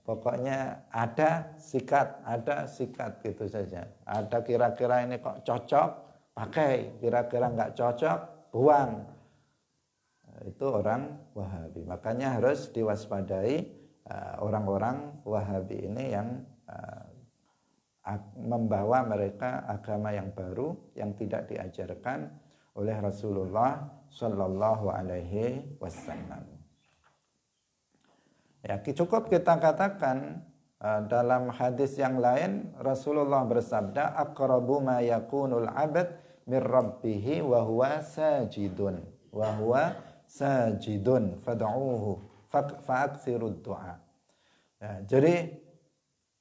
pokoknya ada sikat, ada sikat gitu saja. Ada kira-kira ini kok cocok, pakai. Kira-kira enggak cocok, buang itu orang Wahabi. Makanya harus diwaspadai eh, orang-orang Wahabi ini yang eh, membawa mereka agama yang baru yang tidak diajarkan oleh Rasulullah Shallallahu Alaihi Wasallam. Ya, cukup kita katakan eh, dalam hadis yang lain Rasulullah bersabda aqrabu ma yakunul abad min rabbih wa sajidun wa sajidun fad'uhu fa'aksiru du'a. Nah, jadi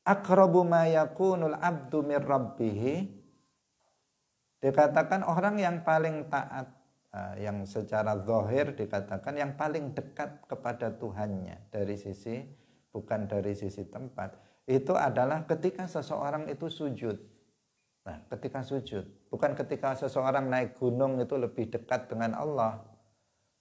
akrabu ma yakunul abdu min rabbihi dikatakan orang yang paling taat ya, yang secara zahir dikatakan yang paling dekat kepada Tuhannya dari sisi bukan dari sisi tempat itu adalah ketika seseorang itu sujud nah ketika sujud bukan ketika seseorang naik gunung itu lebih dekat dengan Allah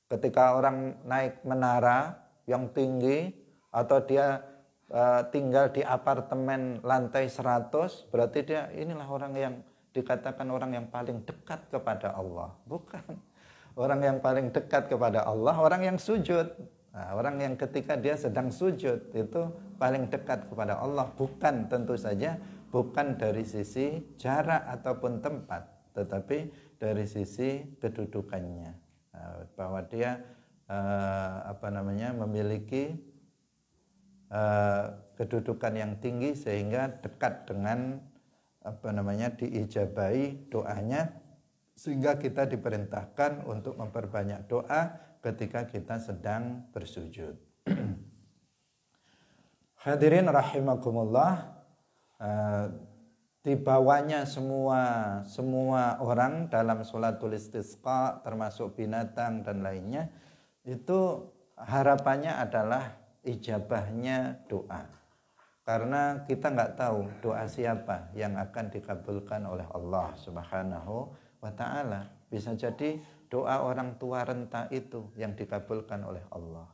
Ketika orang naik menara yang tinggi atau dia e, tinggal di apartemen lantai 100, berarti dia inilah orang yang dikatakan orang yang paling dekat kepada Allah. Bukan orang yang paling dekat kepada Allah, orang yang sujud. Nah, orang yang ketika dia sedang sujud itu paling dekat kepada Allah, bukan tentu saja bukan dari sisi jarak ataupun tempat, tetapi dari sisi kedudukannya. Eh, bahwa dia eh, apa namanya memiliki eh, kedudukan yang tinggi sehingga dekat dengan apa namanya diijabai doanya sehingga kita diperintahkan untuk memperbanyak doa ketika kita sedang bersujud. Hadirin rahimakumullah dibawanya semua semua orang dalam sholat sholatul istisqa termasuk binatang dan lainnya itu harapannya adalah ijabahnya doa karena kita nggak tahu doa siapa yang akan dikabulkan oleh Allah Subhanahu wa taala bisa jadi doa orang tua renta itu yang dikabulkan oleh Allah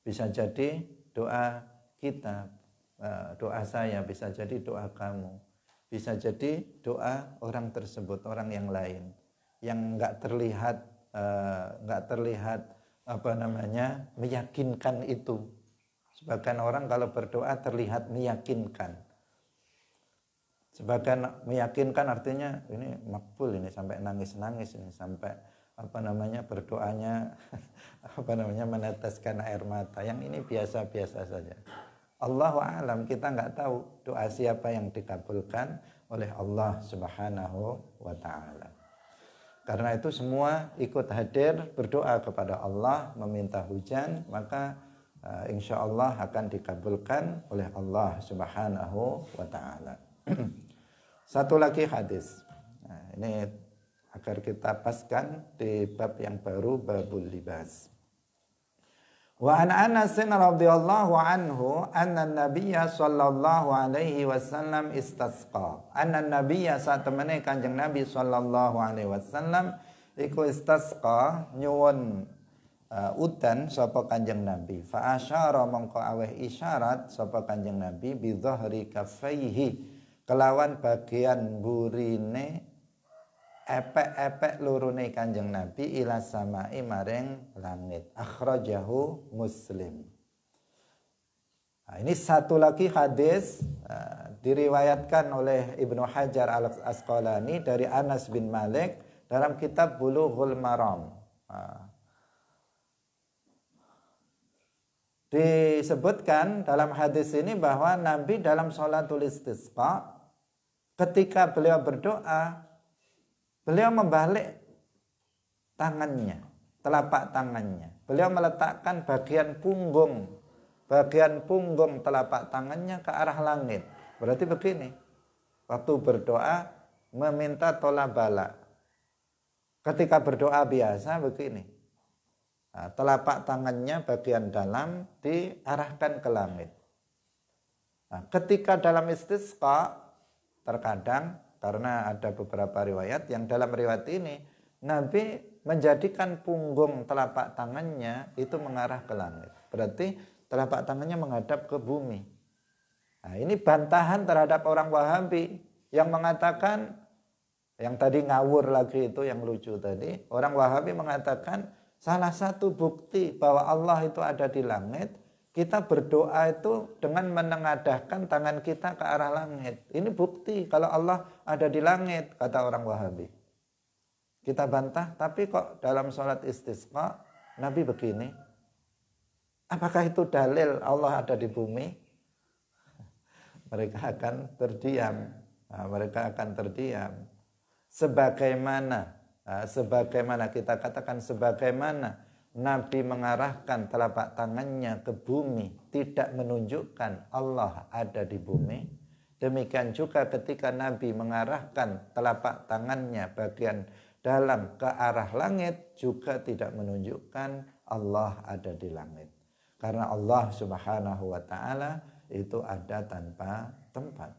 bisa jadi doa kita eh, doa saya bisa jadi doa kamu bisa jadi doa orang tersebut orang yang lain yang nggak terlihat eh, nggak uh, terlihat apa namanya meyakinkan itu sebagian orang kalau berdoa terlihat meyakinkan sebagian meyakinkan artinya ini makbul ini sampai nangis nangis ini sampai apa namanya berdoanya apa namanya meneteskan air mata yang ini biasa biasa saja Allah alam kita nggak tahu doa siapa yang dikabulkan oleh Allah Subhanahu wa taala. Karena itu semua ikut hadir berdoa kepada Allah meminta hujan maka uh, insya Allah akan dikabulkan oleh Allah Subhanahu wa taala. Satu lagi hadis. Nah, ini agar kita paskan di bab yang baru babul libas. Wa an Anas radhiyallahu anhu anna nabiyya sallallahu alaihi wasallam istasqa. Anna nabiyya saat temene Kanjeng Nabi sallallahu alaihi wasallam iku istasqa nyuwun uh, udan sapa Kanjeng Nabi. Fa asyara mongko aweh isyarat sapa Kanjeng Nabi bi dhahri kafaihi kelawan bagian burine epek-epek lurune Kanjeng Nabi ila samai maring langit. Akhrajahu Muslim. Nah, ini satu lagi hadis uh, diriwayatkan oleh Ibnu Hajar Al Asqalani dari Anas bin Malik dalam kitab Bulughul Maram. Uh, disebutkan dalam hadis ini bahwa Nabi dalam sholatul istisqa ketika beliau berdoa Beliau membalik tangannya, telapak tangannya. Beliau meletakkan bagian punggung, bagian punggung telapak tangannya ke arah langit. Berarti begini, waktu berdoa meminta tolak balak. Ketika berdoa biasa begini, nah, telapak tangannya bagian dalam diarahkan ke langit. Nah, ketika dalam istisqa terkadang karena ada beberapa riwayat yang dalam riwayat ini Nabi menjadikan punggung telapak tangannya itu mengarah ke langit. Berarti telapak tangannya menghadap ke bumi. Nah, ini bantahan terhadap orang Wahabi yang mengatakan yang tadi ngawur lagi itu yang lucu tadi, orang Wahabi mengatakan salah satu bukti bahwa Allah itu ada di langit kita berdoa itu dengan menengadahkan tangan kita ke arah langit. Ini bukti kalau Allah ada di langit, kata orang Wahabi. Kita bantah, tapi kok dalam sholat istisqa Nabi begini. Apakah itu dalil Allah ada di bumi? Mereka akan terdiam. Nah, mereka akan terdiam. Sebagaimana, nah, sebagaimana kita katakan sebagaimana Nabi mengarahkan telapak tangannya ke bumi, tidak menunjukkan Allah ada di bumi. Demikian juga ketika Nabi mengarahkan telapak tangannya bagian dalam ke arah langit juga tidak menunjukkan Allah ada di langit. Karena Allah Subhanahu wa taala itu ada tanpa tempat.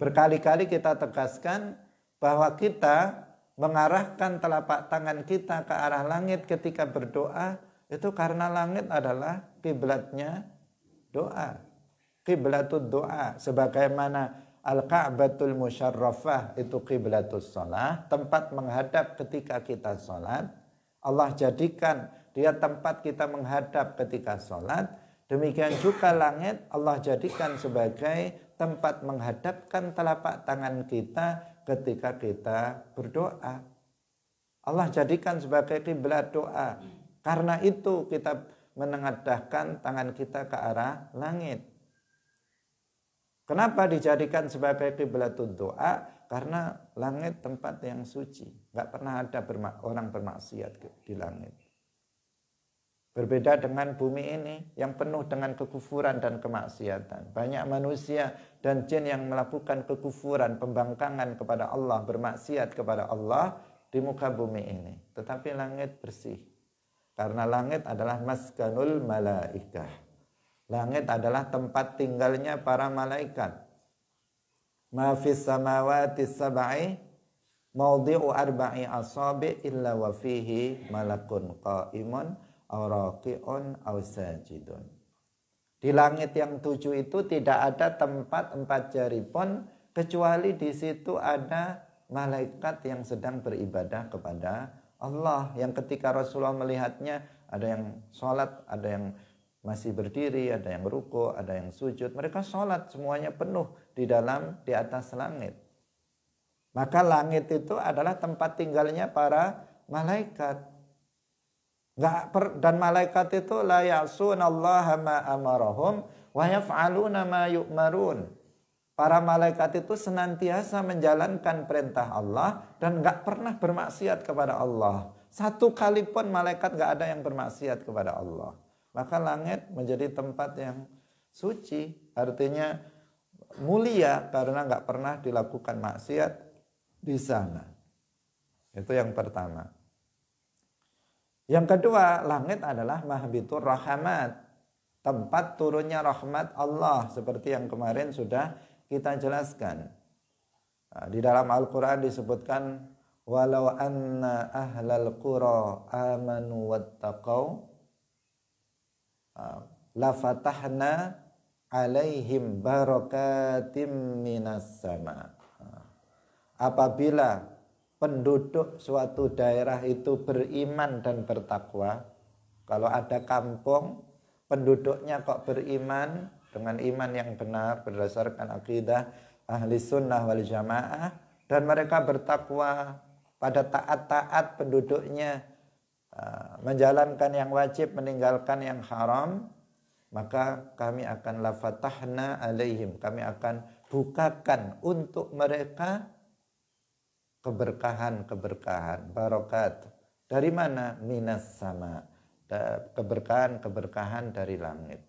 Berkali-kali kita tegaskan bahwa kita mengarahkan telapak tangan kita ke arah langit ketika berdoa itu karena langit adalah kiblatnya doa. Kiblatul doa sebagaimana Al-Ka'batul Musyarrafah itu kiblatul sholat, tempat menghadap ketika kita sholat. Allah jadikan dia tempat kita menghadap ketika sholat. Demikian juga langit Allah jadikan sebagai tempat menghadapkan telapak tangan kita ketika kita berdoa. Allah jadikan sebagai kiblat doa. Karena itu kita menengadahkan tangan kita ke arah langit. Kenapa dijadikan sebagai kiblat doa? Karena langit tempat yang suci. Nggak pernah ada orang bermaksiat di langit. Berbeda dengan bumi ini yang penuh dengan kekufuran dan kemaksiatan. Banyak manusia dan jin yang melakukan kekufuran, pembangkangan kepada Allah, bermaksiat kepada Allah di muka bumi ini. Tetapi langit bersih. Karena langit adalah maskanul malaikah. Langit adalah tempat tinggalnya para malaikat. Ma fis samawati sab'i maudhi'u arba'i asabi illa wa fihi malakun qa'imun Oraki on sajidun. Di langit yang tujuh itu tidak ada tempat empat jari pun kecuali di situ ada malaikat yang sedang beribadah kepada Allah yang ketika Rasulullah melihatnya ada yang sholat, ada yang masih berdiri, ada yang ruko, ada yang sujud. Mereka sholat semuanya penuh di dalam di atas langit. Maka langit itu adalah tempat tinggalnya para malaikat gak per, dan malaikat itu la Allah ma amarahum wa yaf'aluna ma yu'marun. Para malaikat itu senantiasa menjalankan perintah Allah dan gak pernah bermaksiat kepada Allah. Satu kali pun malaikat gak ada yang bermaksiat kepada Allah. Maka langit menjadi tempat yang suci, artinya mulia karena gak pernah dilakukan maksiat di sana. Itu yang pertama. Yang kedua, langit adalah mahbitur rahmat, tempat turunnya rahmat Allah seperti yang kemarin sudah kita jelaskan. Nah, di dalam Al-Qur'an disebutkan walau anna ahlal qura amanu wattaqau ah, la fatahna alaihim barakatim minas sama. Ah, apabila penduduk suatu daerah itu beriman dan bertakwa, kalau ada kampung penduduknya kok beriman dengan iman yang benar berdasarkan akidah ahli sunnah wal jamaah dan mereka bertakwa pada taat-taat penduduknya eh, menjalankan yang wajib meninggalkan yang haram maka kami akan lafatahna alaihim kami akan bukakan untuk mereka keberkahan-keberkahan, barokat. Dari mana? Minas sama. Keberkahan-keberkahan dari langit.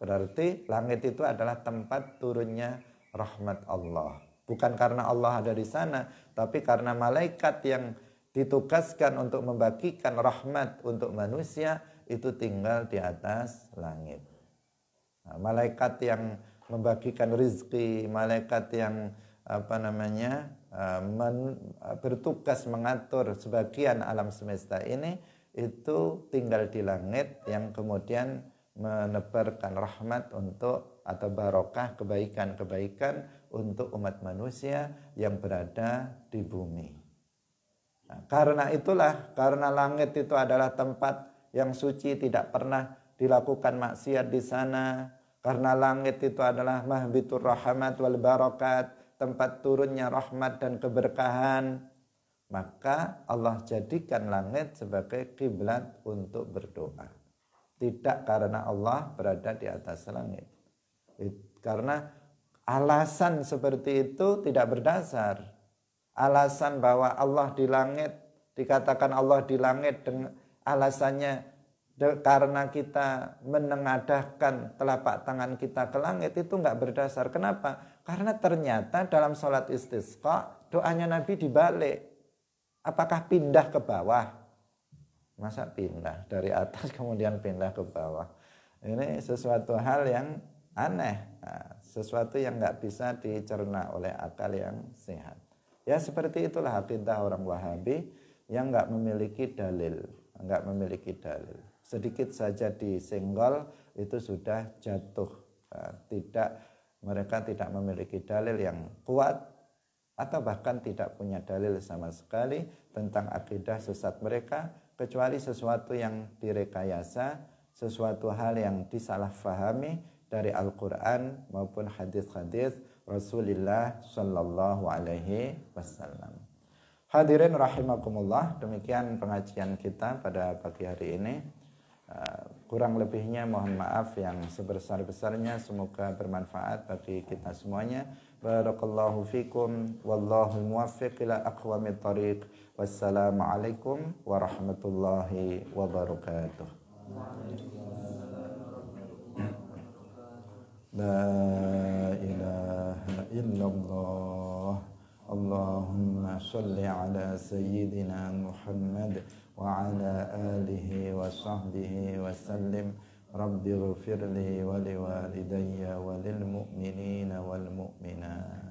Berarti langit itu adalah tempat turunnya rahmat Allah. Bukan karena Allah ada di sana, tapi karena malaikat yang ditugaskan untuk membagikan rahmat untuk manusia itu tinggal di atas langit. Nah, malaikat yang membagikan rizki, malaikat yang apa namanya Eh, men, eh, bertugas mengatur sebagian alam semesta ini itu tinggal di langit yang kemudian menebarkan rahmat untuk atau barokah kebaikan-kebaikan untuk umat manusia yang berada di bumi. Nah, karena itulah, karena langit itu adalah tempat yang suci tidak pernah dilakukan maksiat di sana. Karena langit itu adalah mahbitur rahmat wal barokat tempat turunnya rahmat dan keberkahan, maka Allah jadikan langit sebagai kiblat untuk berdoa. Tidak karena Allah berada di atas langit. Karena alasan seperti itu tidak berdasar. Alasan bahwa Allah di langit, dikatakan Allah di langit dengan alasannya karena kita menengadahkan telapak tangan kita ke langit itu nggak berdasar. Kenapa? Karena ternyata dalam sholat istisqa doanya Nabi dibalik. Apakah pindah ke bawah? Masa pindah dari atas kemudian pindah ke bawah? Ini sesuatu hal yang aneh, nah, sesuatu yang nggak bisa dicerna oleh akal yang sehat. Ya seperti itulah akidah orang Wahabi yang nggak memiliki dalil, nggak memiliki dalil sedikit saja disenggol itu sudah jatuh nah, tidak mereka tidak memiliki dalil yang kuat atau bahkan tidak punya dalil sama sekali tentang akidah sesat mereka kecuali sesuatu yang direkayasa sesuatu hal yang disalahfahami dari Al-Quran maupun hadis-hadis Rasulullah Shallallahu Alaihi Wasallam. Hadirin rahimakumullah, demikian pengajian kita pada pagi hari ini. Eh, kurang lebihnya mohon maaf yang sebesar-besarnya semoga bermanfaat bagi kita semuanya barakallahu fikum wallahu muwaffiq ila aqwamit thariq wassalamualaikum warahmatullahi wabarakatuh la ilaha illallah Allahumma salli ala sayyidina Muhammad وعلى آله وصحبه وسلم رب اغفر لي ولوالدي وللمؤمنين والمؤمنات